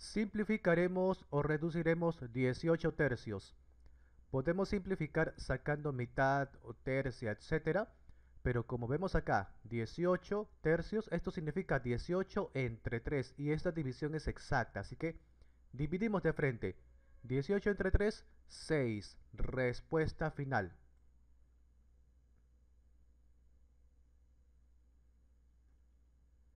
Simplificaremos o reduciremos 18 tercios. Podemos simplificar sacando mitad o tercia, etcétera, Pero como vemos acá, 18 tercios, esto significa 18 entre 3 y esta división es exacta, así que dividimos de frente. 18 entre 3, 6. Respuesta final.